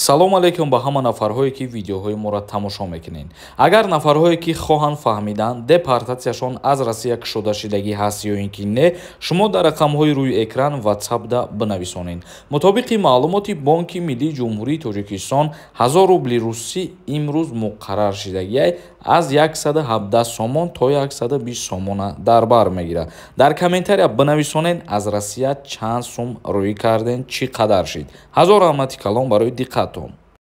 салом алайкум ба ҳама нафарҳое ки видеоҳои моро тамошо мекунед агар нафарҳое ки хоҳанд фаҳмидан депортатсияшон аз россия кушодашудагӣ ҳаст ё ин ки не шумо дар рақамҳои рӯи экран ватсапда бинависонед мутобиқи маълумоти бонки миллии ҷумҳурии тоҷикистон ҳазор рубли русӣ имрӯз муқаррар шудагӣ аз 117 сомон то 120 сомона дар бар мегирад дар комментария бинависонед аз россия чанд сум рӯӣ карден чӣ қадар шид ҳазор раҳмати калом барои диққатон